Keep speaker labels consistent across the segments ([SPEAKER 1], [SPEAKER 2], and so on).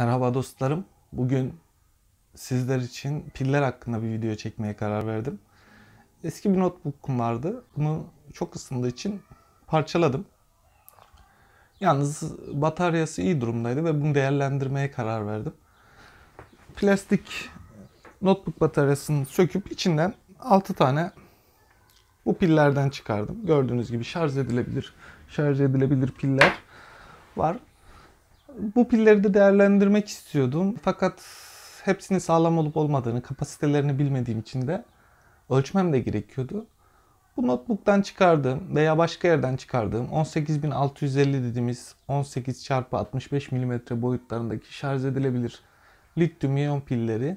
[SPEAKER 1] Merhaba dostlarım. Bugün sizler için piller hakkında bir video çekmeye karar verdim. Eski bir notebook'um vardı. Bunu çok ısındığı için parçaladım. Yalnız bataryası iyi durumdaydı ve bunu değerlendirmeye karar verdim. Plastik notebook bataryasını söküp içinden 6 tane bu pillerden çıkardım. Gördüğünüz gibi şarj edilebilir, şarj edilebilir piller var. Bu pilleri de değerlendirmek istiyordum. Fakat hepsinin sağlam olup olmadığını, kapasitelerini bilmediğim için de ölçmem de gerekiyordu. Bu notebook'tan çıkardığım veya başka yerden çıkardığım 18650 dediğimiz 18 x 65 mm boyutlarındaki şarj edilebilir lityum iyon pilleri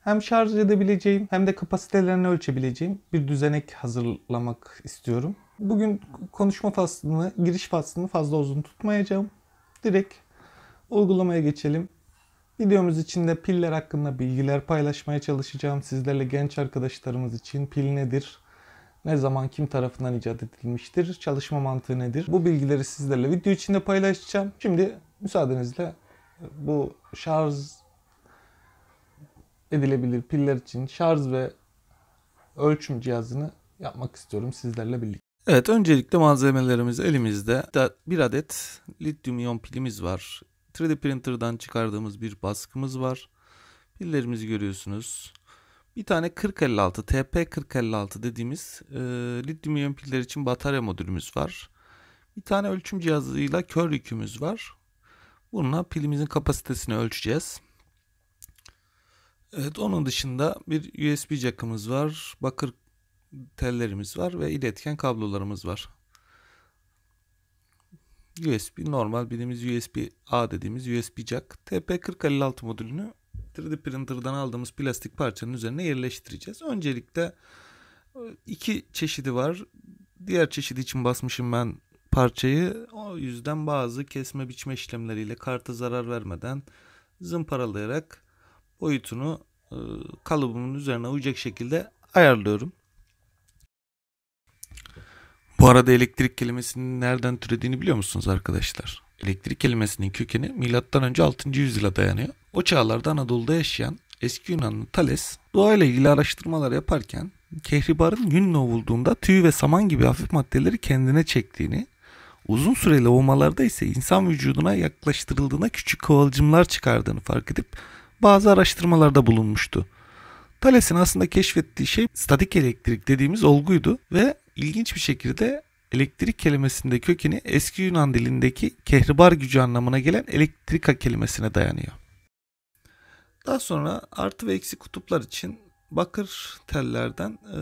[SPEAKER 1] hem şarj edebileceğim hem de kapasitelerini ölçebileceğim bir düzenek hazırlamak istiyorum. Bugün konuşma faslını, giriş faslını fazla uzun tutmayacağım. Direkt uygulamaya geçelim. Videomuz içinde piller hakkında bilgiler paylaşmaya çalışacağım. Sizlerle genç arkadaşlarımız için pil nedir? Ne zaman kim tarafından icat edilmiştir? Çalışma mantığı nedir? Bu bilgileri sizlerle video içinde paylaşacağım. Şimdi müsaadenizle bu şarj edilebilir piller için şarj ve ölçüm cihazını yapmak istiyorum sizlerle birlikte. Evet öncelikle malzemelerimiz elimizde. Bir adet lityum iyon pilimiz var. 3D printer'dan çıkardığımız bir baskımız var. Pillerimizi görüyorsunuz. Bir tane 4056 TP4056 dediğimiz e, lityum iyon piller için batarya modülümüz var. Bir tane ölçüm cihazıyla kör yükümüz var. Bununla pilimizin kapasitesini ölçeceğiz. Evet onun dışında bir USB jack'ımız var. Bakır tellerimiz var ve iletken kablolarımız var. USB normal bildiğimiz USB A dediğimiz USB jack TP4056 modülünü 3D printer'dan aldığımız plastik parçanın üzerine yerleştireceğiz. Öncelikle e, iki çeşidi var. Diğer çeşidi için basmışım ben parçayı. O yüzden bazı kesme biçme işlemleriyle karta zarar vermeden zımparalayarak boyutunu e, kalıbımın üzerine uyacak şekilde ayarlıyorum. Bu arada elektrik kelimesinin nereden türediğini biliyor musunuz arkadaşlar? Elektrik kelimesinin kökeni M.Ö. 6. yüzyıla dayanıyor. O çağlarda Anadolu'da yaşayan eski Yunanlı Thales doğayla ilgili araştırmalar yaparken kehribarın yünle ovulduğunda tüy ve saman gibi hafif maddeleri kendine çektiğini, uzun süreli ovmalarda ise insan vücuduna yaklaştırıldığında küçük kıvılcımlar çıkardığını fark edip bazı araştırmalarda bulunmuştu. Thales'in aslında keşfettiği şey statik elektrik dediğimiz olguydu ve ilginç bir şekilde elektrik kelimesinde kökeni eski Yunan dilindeki kehribar gücü anlamına gelen elektrika kelimesine dayanıyor. Daha sonra artı ve eksi kutuplar için bakır tellerden e,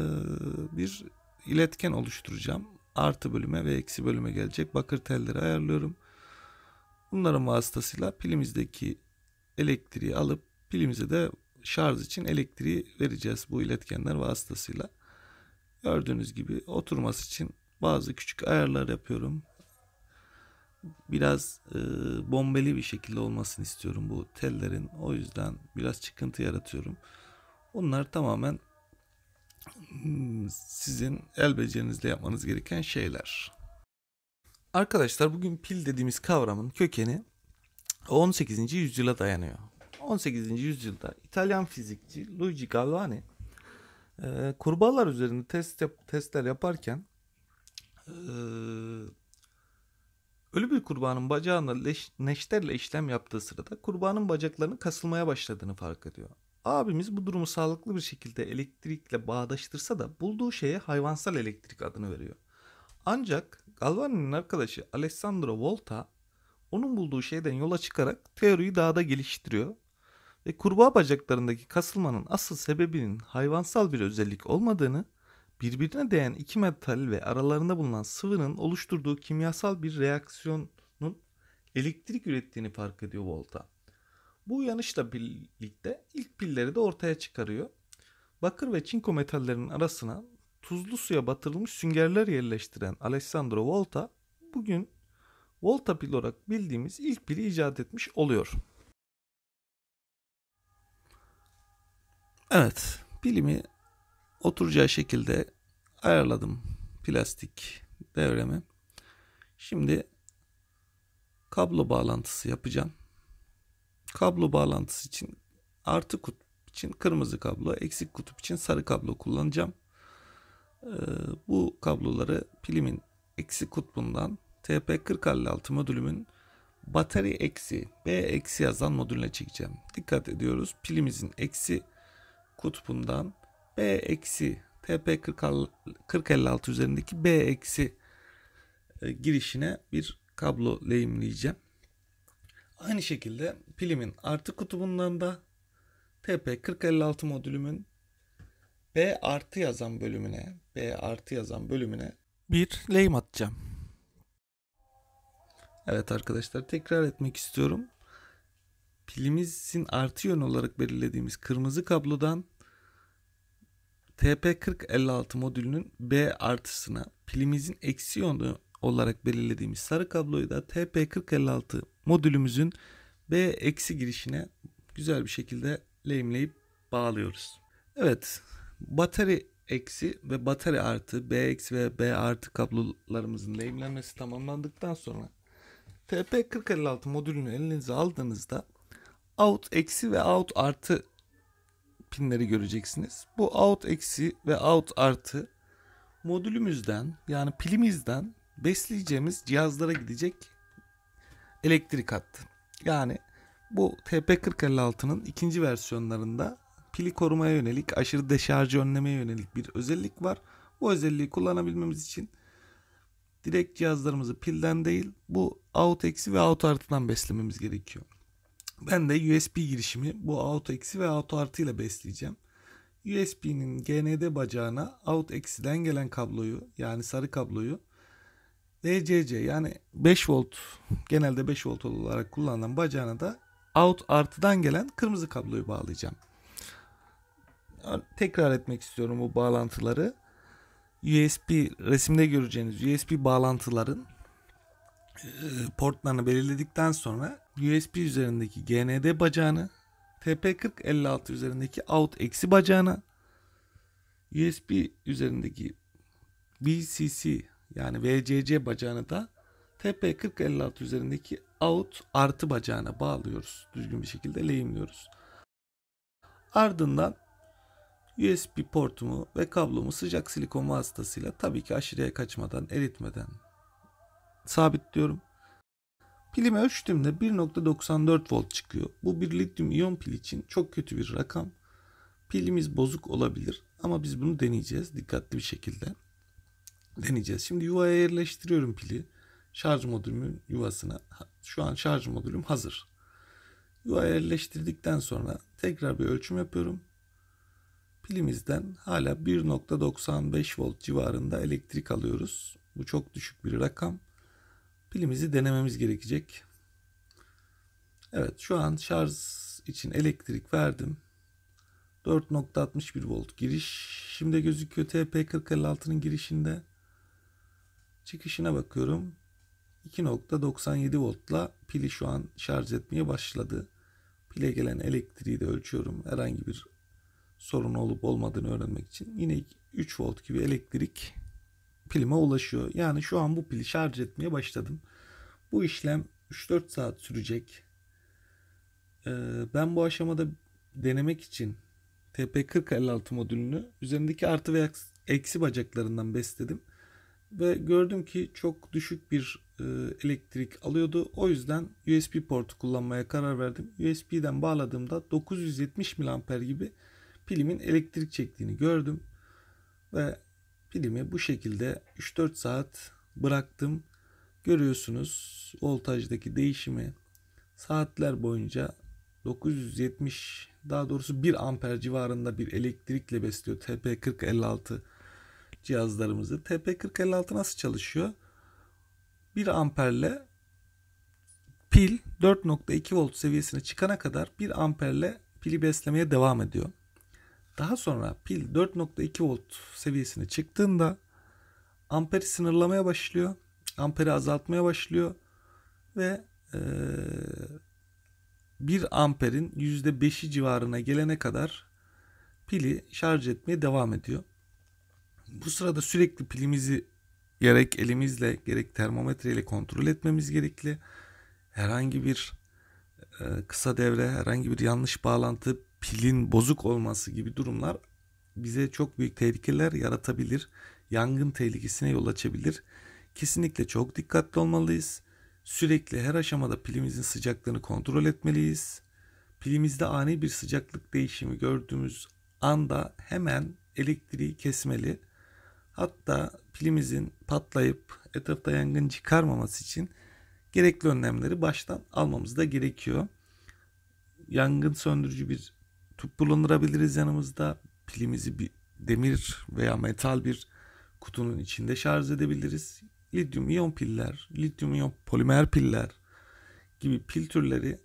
[SPEAKER 1] bir iletken oluşturacağım. Artı bölüme ve eksi bölüme gelecek bakır telleri ayarlıyorum. Bunların vasıtasıyla pilimizdeki elektriği alıp pilimize de şarj için elektriği vereceğiz bu iletkenler vasıtasıyla. Gördüğünüz gibi oturması için bazı küçük ayarlar yapıyorum. Biraz e, bombeli bir şekilde olmasını istiyorum bu tellerin. O yüzden biraz çıkıntı yaratıyorum. Bunlar tamamen hmm, sizin el becerinizle yapmanız gereken şeyler. Arkadaşlar bugün pil dediğimiz kavramın kökeni 18. yüzyıla dayanıyor. 18. yüzyılda İtalyan fizikçi Luigi Galvani ee, kurbağalar üzerinde test yap, testler yaparken e, ölü bir kurbağanın bacağına leş, neşterle işlem yaptığı sırada kurbağanın bacaklarının kasılmaya başladığını fark ediyor. Abimiz bu durumu sağlıklı bir şekilde elektrikle bağdaştırsa da bulduğu şeye hayvansal elektrik adını veriyor. Ancak Galvani'nin arkadaşı Alessandro Volta onun bulduğu şeyden yola çıkarak teoriyi daha da geliştiriyor ve kurbağa bacaklarındaki kasılmanın asıl sebebinin hayvansal bir özellik olmadığını, birbirine değen iki metal ve aralarında bulunan sıvının oluşturduğu kimyasal bir reaksiyonun elektrik ürettiğini fark ediyor Volta. Bu uyanışla birlikte ilk pilleri de ortaya çıkarıyor. Bakır ve çinko metallerinin arasına tuzlu suya batırılmış süngerler yerleştiren Alessandro Volta bugün Volta pil olarak bildiğimiz ilk pili icat etmiş oluyor. Evet, pilimi oturacağı şekilde ayarladım plastik devremi. Şimdi kablo bağlantısı yapacağım. Kablo bağlantısı için artı kutup için kırmızı kablo, eksik kutup için sarı kablo kullanacağım. Ee, bu kabloları pilimin eksik kutbundan TP4056 modülümün batarya eksi, B eksi yazan modülüne çekeceğim. Dikkat ediyoruz pilimizin eksi kutbundan B eksi TP 4056 üzerindeki B eksi e, girişine bir kablo lehimleyeceğim. Aynı şekilde pilimin artı kutubundan da TP4056 modülümün B artı yazan bölümüne, B artı yazan bölümüne bir lehim atacağım. Evet arkadaşlar tekrar etmek istiyorum. Pilimizin artı yön olarak belirlediğimiz kırmızı kablodan TP4056 modülünün B artısına pilimizin eksi yönü olarak belirlediğimiz sarı kabloyu da TP4056 modülümüzün B eksi girişine güzel bir şekilde lehimleyip bağlıyoruz. Evet batarya eksi ve batarya artı B eksi ve B artı kablolarımızın lehimlenmesi tamamlandıktan sonra TP4056 modülünü elinize aldığınızda out eksi ve out artı pinleri göreceksiniz. Bu out eksi ve out artı modülümüzden yani pilimizden besleyeceğimiz cihazlara gidecek elektrik hattı. Yani bu TP4056'nın ikinci versiyonlarında pili korumaya yönelik aşırı deşarjı önlemeye yönelik bir özellik var. Bu özelliği kullanabilmemiz için direkt cihazlarımızı pilden değil bu out eksi ve out artıdan beslememiz gerekiyor. Ben de USB girişimi bu out eksi ve out artı ile besleyeceğim. USB'nin GND bacağına out eksiden gelen kabloyu yani sarı kabloyu DCC yani 5 volt genelde 5 volt olarak kullanılan bacağına da out artıdan gelen kırmızı kabloyu bağlayacağım. Tekrar etmek istiyorum bu bağlantıları. USB resimde göreceğiniz USB bağlantıların e, portlarını belirledikten sonra USB üzerindeki GND bacağını, TP4056 üzerindeki out eksi bacağını, USB üzerindeki VCC yani VCC bacağını da TP4056 üzerindeki out artı bacağına bağlıyoruz. Düzgün bir şekilde lehimliyoruz. Ardından USB portumu ve kablomu sıcak silikon vasıtasıyla tabii ki aşırıya kaçmadan, eritmeden sabitliyorum. Pilimi ölçtüğümde 1.94 volt çıkıyor. Bu bir lityum iyon pil için çok kötü bir rakam. Pilimiz bozuk olabilir ama biz bunu deneyeceğiz dikkatli bir şekilde. Deneyeceğiz. Şimdi yuvaya yerleştiriyorum pili. Şarj modülümün yuvasına. Şu an şarj modülüm hazır. Yuvaya yerleştirdikten sonra tekrar bir ölçüm yapıyorum. Pilimizden hala 1.95 volt civarında elektrik alıyoruz. Bu çok düşük bir rakam pilimizi denememiz gerekecek. Evet şu an şarj için elektrik verdim. 4.61 volt giriş. Şimdi gözüküyor TP4056'nın girişinde. Çıkışına bakıyorum. 2.97 voltla pili şu an şarj etmeye başladı. Pile gelen elektriği de ölçüyorum. Herhangi bir sorun olup olmadığını öğrenmek için. Yine 3 volt gibi elektrik pilime ulaşıyor. Yani şu an bu pili şarj etmeye başladım. Bu işlem 3-4 saat sürecek. Ee, ben bu aşamada denemek için TP4056 modülünü üzerindeki artı ve eksi bacaklarından besledim. Ve gördüm ki çok düşük bir e, elektrik alıyordu. O yüzden USB portu kullanmaya karar verdim. USB'den bağladığımda 970 mAh gibi pilimin elektrik çektiğini gördüm. Ve Pilimi bu şekilde 3-4 saat bıraktım. Görüyorsunuz voltajdaki değişimi saatler boyunca 970 daha doğrusu 1 amper civarında bir elektrikle besliyor TP4056 cihazlarımızı. TP4056 nasıl çalışıyor? 1 amperle pil 4.2 volt seviyesine çıkana kadar 1 amperle pili beslemeye devam ediyor. Daha sonra pil 4.2 volt seviyesine çıktığında amperi sınırlamaya başlıyor. Amperi azaltmaya başlıyor. Ve e, 1 amperin %5'i civarına gelene kadar pili şarj etmeye devam ediyor. Bu sırada sürekli pilimizi gerek elimizle gerek termometreyle kontrol etmemiz gerekli. Herhangi bir e, kısa devre, herhangi bir yanlış bağlantı, pilin bozuk olması gibi durumlar bize çok büyük tehlikeler yaratabilir. Yangın tehlikesine yol açabilir. Kesinlikle çok dikkatli olmalıyız. Sürekli her aşamada pilimizin sıcaklığını kontrol etmeliyiz. Pilimizde ani bir sıcaklık değişimi gördüğümüz anda hemen elektriği kesmeli. Hatta pilimizin patlayıp etrafta yangın çıkarmaması için gerekli önlemleri baştan almamız da gerekiyor. Yangın söndürücü bir tüp bulundurabiliriz yanımızda. Pilimizi bir demir veya metal bir kutunun içinde şarj edebiliriz. Lityum iyon piller, lityum iyon polimer piller gibi pil türleri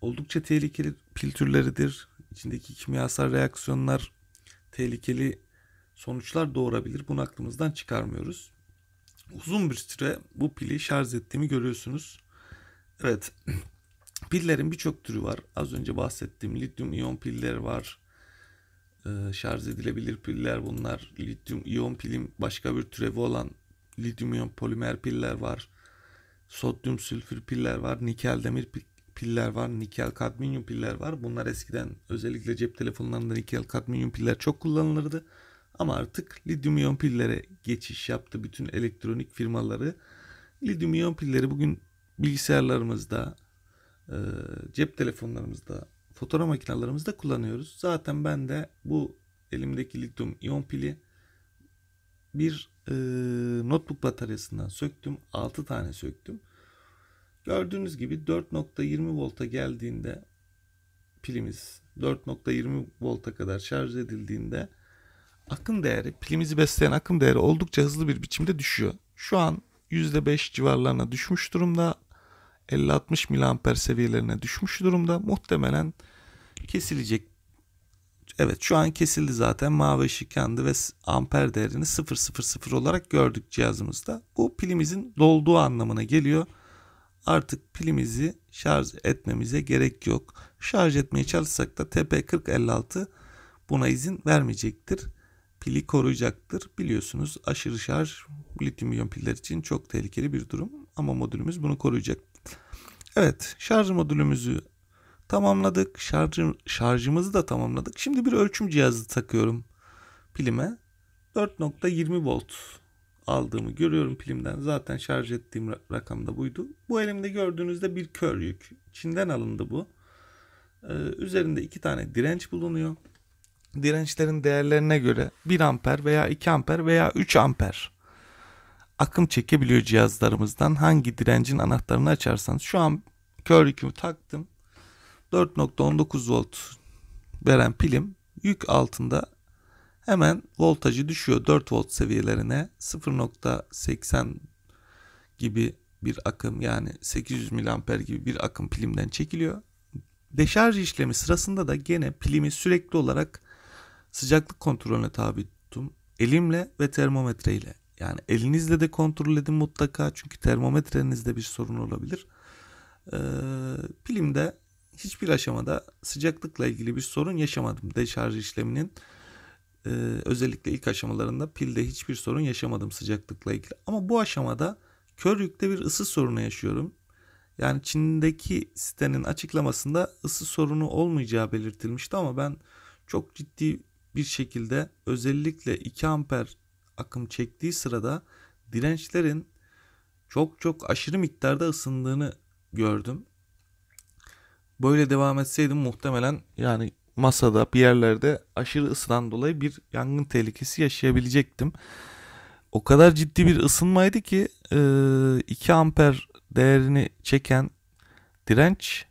[SPEAKER 1] oldukça tehlikeli pil türleridir. İçindeki kimyasal reaksiyonlar tehlikeli sonuçlar doğurabilir. Bunu aklımızdan çıkarmıyoruz. Uzun bir süre bu pili şarj ettiğimi görüyorsunuz. Evet, Pillerin birçok türü var. Az önce bahsettiğim lityum iyon pilleri var. Ee, şarj edilebilir piller bunlar. Lityum iyon pilin başka bir türevi olan lityum iyon polimer piller var. Sodyum sülfür piller var. Nikel demir piller var. Nikel kadmiyum piller var. Bunlar eskiden özellikle cep telefonlarında nikel kadmiyum piller çok kullanılırdı. Ama artık lityum iyon pillere geçiş yaptı bütün elektronik firmaları. Lityum iyon pilleri bugün bilgisayarlarımızda, ee, cep telefonlarımızda, fotoğraf makinalarımızda kullanıyoruz. Zaten ben de bu elimdeki lityum iyon pili bir e, notebook bataryasından söktüm. 6 tane söktüm. Gördüğünüz gibi 4.20 volta geldiğinde pilimiz 4.20 volta kadar şarj edildiğinde akım değeri pilimizi besleyen akım değeri oldukça hızlı bir biçimde düşüyor. Şu an %5 civarlarına düşmüş durumda. 50-60 mAh seviyelerine düşmüş durumda. Muhtemelen kesilecek. Evet şu an kesildi zaten. Mavi ışık yandı ve amper değerini 0-0-0 olarak gördük cihazımızda. Bu pilimizin dolduğu anlamına geliyor. Artık pilimizi şarj etmemize gerek yok. Şarj etmeye çalışsak da TP4056 buna izin vermeyecektir. Pili koruyacaktır. Biliyorsunuz aşırı şarj lityum iyon piller için çok tehlikeli bir durum ama modülümüz bunu koruyacak. Evet şarj modülümüzü tamamladık. Şarjı, şarjımızı da tamamladık. Şimdi bir ölçüm cihazı takıyorum pilime. 4.20 volt aldığımı görüyorum pilimden. Zaten şarj ettiğim rakam da buydu. Bu elimde gördüğünüzde bir kör yük. Çin'den alındı bu. Ee, üzerinde iki tane direnç bulunuyor. Dirençlerin değerlerine göre 1 amper veya 2 amper veya 3 amper akım çekebiliyor cihazlarımızdan. Hangi direncin anahtarını açarsanız. Şu an kör yükümü taktım. 4.19 volt veren pilim yük altında hemen voltajı düşüyor 4 volt seviyelerine 0.80 gibi bir akım yani 800 mAh gibi bir akım pilimden çekiliyor. Deşarj işlemi sırasında da gene pilimi sürekli olarak sıcaklık kontrolüne tabi tuttum. Elimle ve termometreyle. Yani elinizle de kontrol edin mutlaka çünkü termometrenizde bir sorun olabilir. Ee, pilimde hiçbir aşamada sıcaklıkla ilgili bir sorun yaşamadım. Deşarj işleminin e, özellikle ilk aşamalarında pilde hiçbir sorun yaşamadım sıcaklıkla ilgili. Ama bu aşamada kör yükte bir ısı sorunu yaşıyorum. Yani Çin'deki sitenin açıklamasında ısı sorunu olmayacağı belirtilmişti ama ben çok ciddi bir şekilde özellikle 2 amper akım çektiği sırada dirençlerin çok çok aşırı miktarda ısındığını gördüm. Böyle devam etseydim muhtemelen yani masada bir yerlerde aşırı ısınan dolayı bir yangın tehlikesi yaşayabilecektim. O kadar ciddi bir ısınmaydı ki 2 e, amper değerini çeken direnç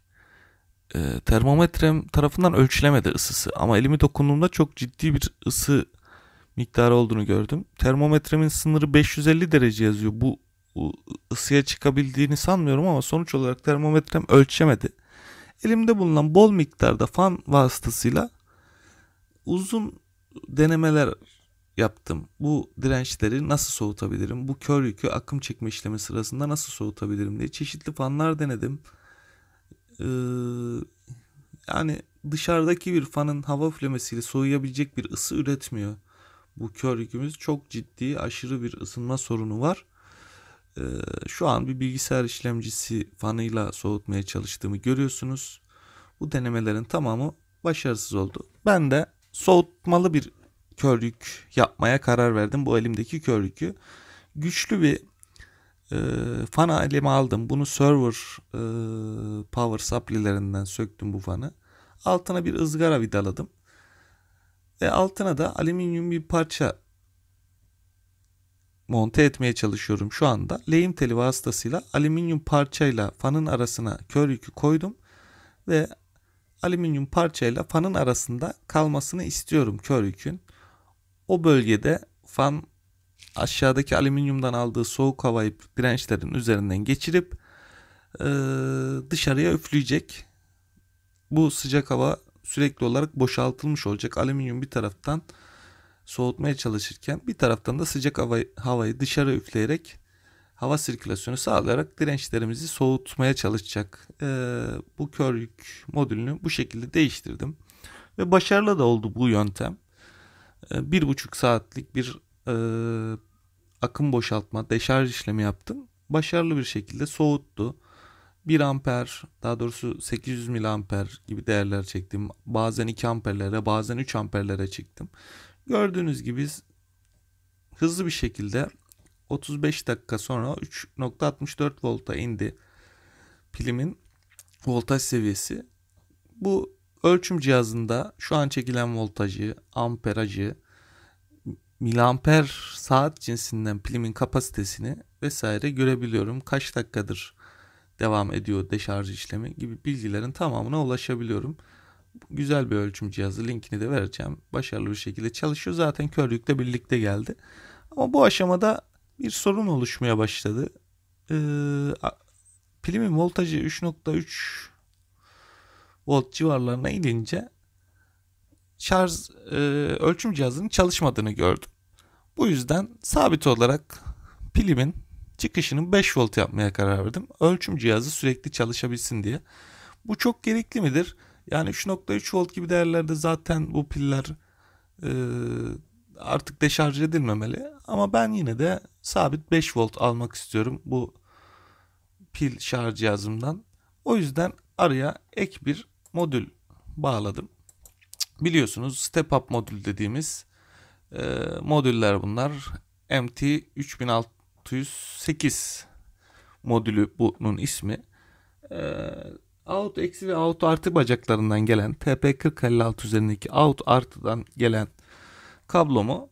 [SPEAKER 1] e, termometrem tarafından ölçülemedi ısısı. Ama elimi dokunduğumda çok ciddi bir ısı miktarı olduğunu gördüm. Termometremin sınırı 550 derece yazıyor. Bu ısıya çıkabildiğini sanmıyorum ama sonuç olarak termometrem ölçemedi. Elimde bulunan bol miktarda fan vasıtasıyla uzun denemeler yaptım. Bu dirençleri nasıl soğutabilirim? Bu kör yükü akım çekme işlemi sırasında nasıl soğutabilirim diye çeşitli fanlar denedim. Ee, yani dışarıdaki bir fanın hava üflemesiyle soğuyabilecek bir ısı üretmiyor bu kör yükümüz çok ciddi aşırı bir ısınma sorunu var. Ee, şu an bir bilgisayar işlemcisi fanıyla soğutmaya çalıştığımı görüyorsunuz. Bu denemelerin tamamı başarısız oldu. Ben de soğutmalı bir körlük yapmaya karar verdim. Bu elimdeki körlükü. Güçlü bir e, fan alemi aldım. Bunu server e, power supply'lerinden söktüm bu fanı. Altına bir ızgara vidaladım ve altına da alüminyum bir parça monte etmeye çalışıyorum şu anda. Lehim teli vasıtasıyla alüminyum parçayla fanın arasına kör yükü koydum ve alüminyum parçayla fanın arasında kalmasını istiyorum kör yükün. O bölgede fan aşağıdaki alüminyumdan aldığı soğuk havayı dirençlerin üzerinden geçirip dışarıya üfleyecek. Bu sıcak hava sürekli olarak boşaltılmış olacak. Alüminyum bir taraftan soğutmaya çalışırken bir taraftan da sıcak havayı, havayı dışarı üfleyerek hava sirkülasyonu sağlayarak dirençlerimizi soğutmaya çalışacak. Ee, bu kör modülünü bu şekilde değiştirdim. Ve başarılı da oldu bu yöntem. Ee, bir buçuk saatlik bir e, akım boşaltma, deşarj işlemi yaptım. Başarılı bir şekilde soğuttu. 1 amper daha doğrusu 800 miliamper gibi değerler çektim. Bazen 2 amperlere bazen 3 amperlere çıktım. Gördüğünüz gibi hızlı bir şekilde 35 dakika sonra 3.64 volta indi pilimin voltaj seviyesi. Bu ölçüm cihazında şu an çekilen voltajı, amperajı, miliamper saat cinsinden pilimin kapasitesini vesaire görebiliyorum. Kaç dakikadır devam ediyor deşarj işlemi gibi bilgilerin tamamına ulaşabiliyorum. Güzel bir ölçüm cihazı linkini de vereceğim. Başarılı bir şekilde çalışıyor. Zaten körlükte birlikte geldi. Ama bu aşamada bir sorun oluşmaya başladı. Ee, pilimin voltajı 3.3 volt civarlarına inince şarj e, ölçüm cihazının çalışmadığını gördüm. Bu yüzden sabit olarak pilimin çıkışını 5 volt yapmaya karar verdim. Ölçüm cihazı sürekli çalışabilsin diye. Bu çok gerekli midir? Yani 3.3 volt gibi değerlerde zaten bu piller e, artık deşarj edilmemeli. Ama ben yine de sabit 5 volt almak istiyorum bu pil şarj cihazımdan. O yüzden araya ek bir modül bağladım. Biliyorsunuz step up modül dediğimiz e, modüller bunlar. MT 3006 608 modülü bunun ismi. Ee, out eksi ve out artı bacaklarından gelen TP4056 üzerindeki out artıdan gelen kablomu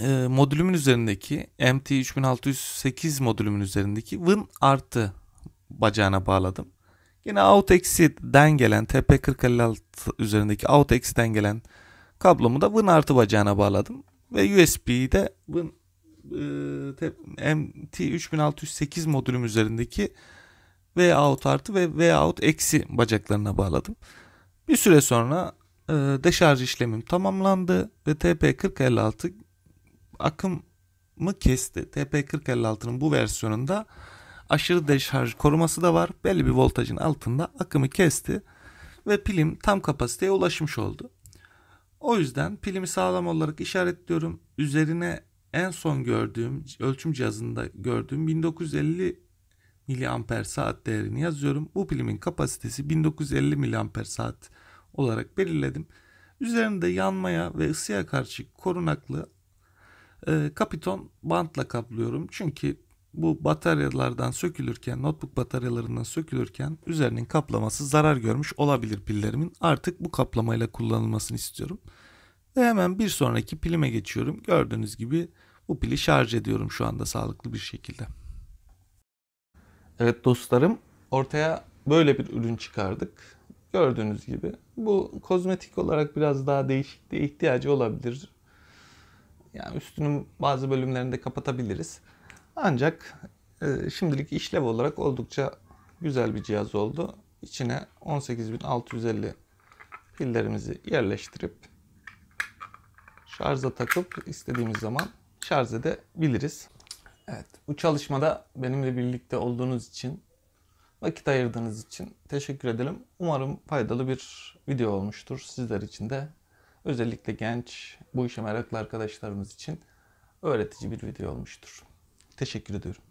[SPEAKER 1] e, modülümün üzerindeki MT3608 modülümün üzerindeki win artı bacağına bağladım. Yine out eksi'den gelen TP4056 üzerindeki out eksi'den gelen kablomu da win artı bacağına bağladım ve USB'yi de win ee, MT3608 modülüm üzerindeki V out artı ve V out eksi bacaklarına bağladım. Bir süre sonra e, deşarj işlemim tamamlandı ve TP4056 akımı kesti. TP4056'nın bu versiyonunda aşırı deşarj koruması da var. Belli bir voltajın altında akımı kesti ve pilim tam kapasiteye ulaşmış oldu. O yüzden pilimi sağlam olarak işaretliyorum. Üzerine en son gördüğüm ölçüm cihazında gördüğüm 1950 miliamper saat değerini yazıyorum. Bu pilimin kapasitesi 1950 miliamper saat olarak belirledim. Üzerinde yanmaya ve ısıya karşı korunaklı e, kapiton bantla kaplıyorum. Çünkü bu bataryalardan sökülürken, notebook bataryalarından sökülürken üzerinin kaplaması zarar görmüş olabilir pillerimin. Artık bu kaplamayla kullanılmasını istiyorum. Ve hemen bir sonraki pilime geçiyorum. Gördüğünüz gibi bu pili şarj ediyorum şu anda sağlıklı bir şekilde. Evet dostlarım ortaya böyle bir ürün çıkardık. Gördüğünüz gibi bu kozmetik olarak biraz daha değişikliğe ihtiyacı olabilir. Yani üstünün bazı bölümlerini de kapatabiliriz. Ancak e, şimdilik işlev olarak oldukça güzel bir cihaz oldu. İçine 18650 pillerimizi yerleştirip şarja takıp istediğimiz zaman şarj edebiliriz. Evet, bu çalışmada benimle birlikte olduğunuz için, vakit ayırdığınız için teşekkür edelim. Umarım faydalı bir video olmuştur sizler için de. Özellikle genç, bu işe meraklı arkadaşlarımız için öğretici bir video olmuştur. Teşekkür ediyorum.